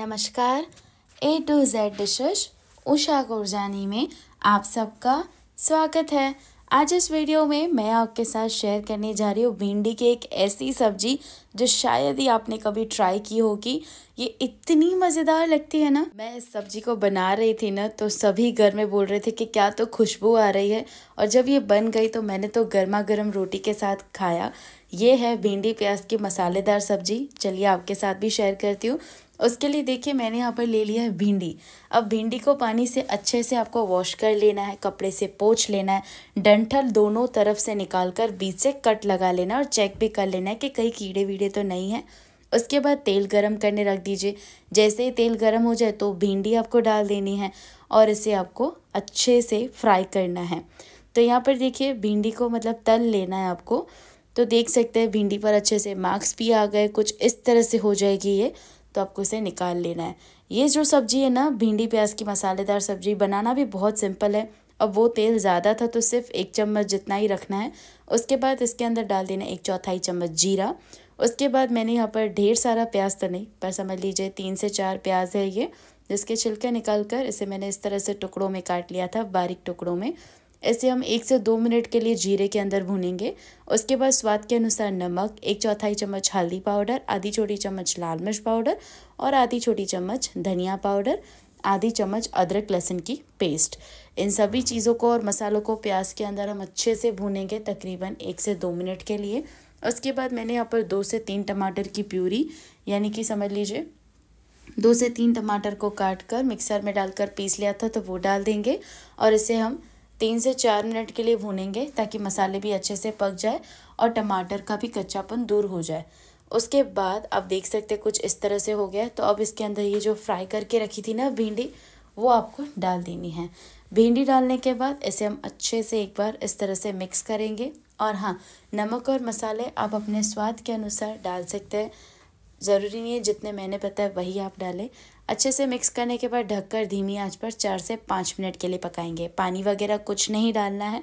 नमस्कार A to Z dishes Usha Gurjani में आप सबका स्वागत है आज इस वीडियो में मैं आपके साथ शेयर करने जा रही हूँ भिंडी की एक ऐसी सब्जी जो शायद ही आपने कभी ट्राई की होगी ये इतनी मज़ेदार लगती है ना मैं इस सब्जी को बना रही थी ना तो सभी घर में बोल रहे थे कि क्या तो खुशबू आ रही है और जब ये बन गई तो मैंने तो गर्मा गर्म रोटी के साथ खाया ये है भिंडी प्याज की मसालेदार सब्जी चलिए आपके साथ भी शेयर करती हूँ उसके लिए देखिए मैंने यहाँ पर ले लिया है भिंडी अब भिंडी को पानी से अच्छे से आपको वॉश कर लेना है कपड़े से पोछ लेना है डंठल दोनों तरफ से निकाल कर बीच से कट लगा लेना और चेक भी कर लेना है कि कहीं कीड़े वीड़े तो नहीं है उसके बाद तेल गरम करने रख दीजिए जैसे ही तेल गरम हो जाए तो भिंडी आपको डाल देनी है और इसे आपको अच्छे से फ्राई करना है तो यहाँ पर देखिए भिंडी को मतलब तल लेना है आपको तो देख सकते हैं भिंडी पर अच्छे से मार्क्स भी आ गए कुछ इस तरह से हो जाएगी ये तो आपको इसे निकाल लेना है ये जो सब्ज़ी है ना भिंडी प्याज की मसालेदार सब्ज़ी बनाना भी बहुत सिंपल है अब वो तेल ज़्यादा था तो सिर्फ एक चम्मच जितना ही रखना है उसके बाद इसके अंदर डाल देना एक चौथाई चम्मच जीरा उसके बाद मैंने यहाँ पर ढेर सारा प्याज तो नहीं पर समझ लीजिए तीन से चार प्याज है ये जिसके छिलके निकाल कर इसे मैंने इस तरह से टुकड़ों में काट लिया था बारीक टुकड़ों में इसे हम एक से दो मिनट के लिए जीरे के अंदर भूनेंगे उसके बाद स्वाद के अनुसार नमक एक चौथाई चम्मच हल्दी पाउडर आधी छोटी चम्मच लाल मिर्च पाउडर और आधी छोटी चम्मच धनिया पाउडर आधी चम्मच अदरक लहसुन की पेस्ट इन सभी चीज़ों को और मसालों को प्याज के अंदर हम अच्छे से भूनेंगे तकरीबन एक से दो मिनट के लिए उसके बाद मैंने यहाँ पर दो से तीन टमाटर की प्यूरी यानी कि समझ लीजिए दो से तीन टमाटर को काट कर मिक्सर में डालकर पीस लिया था तो वो डाल देंगे और इसे हम तीन से चार मिनट के लिए भूनेंगे ताकि मसाले भी अच्छे से पक जाए और टमाटर का भी कच्चापन दूर हो जाए उसके बाद आप देख सकते हैं कुछ इस तरह से हो गया तो अब इसके अंदर ये जो फ्राई करके रखी थी ना भिंडी वो आपको डाल देनी है भिंडी डालने के बाद इसे हम अच्छे से एक बार इस तरह से मिक्स करेंगे और हाँ नमक और मसाले आप अपने स्वाद के अनुसार डाल सकते हैं ज़रूरी नहीं है जितने मैंने बताया वही आप डालें अच्छे से मिक्स करने के बाद ढककर धीमी आंच पर चार से पाँच मिनट के लिए पकाएंगे पानी वगैरह कुछ नहीं डालना है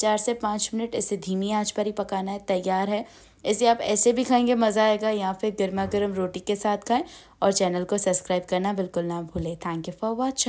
चार से पाँच मिनट इसे धीमी आंच पर ही पकाना है तैयार है इसे आप ऐसे भी खाएंगे मज़ा आएगा या फिर गर्मा गर्म रोटी के साथ खाएं और चैनल को सब्सक्राइब करना बिल्कुल ना भूलें थैंक यू फॉर वॉचिंग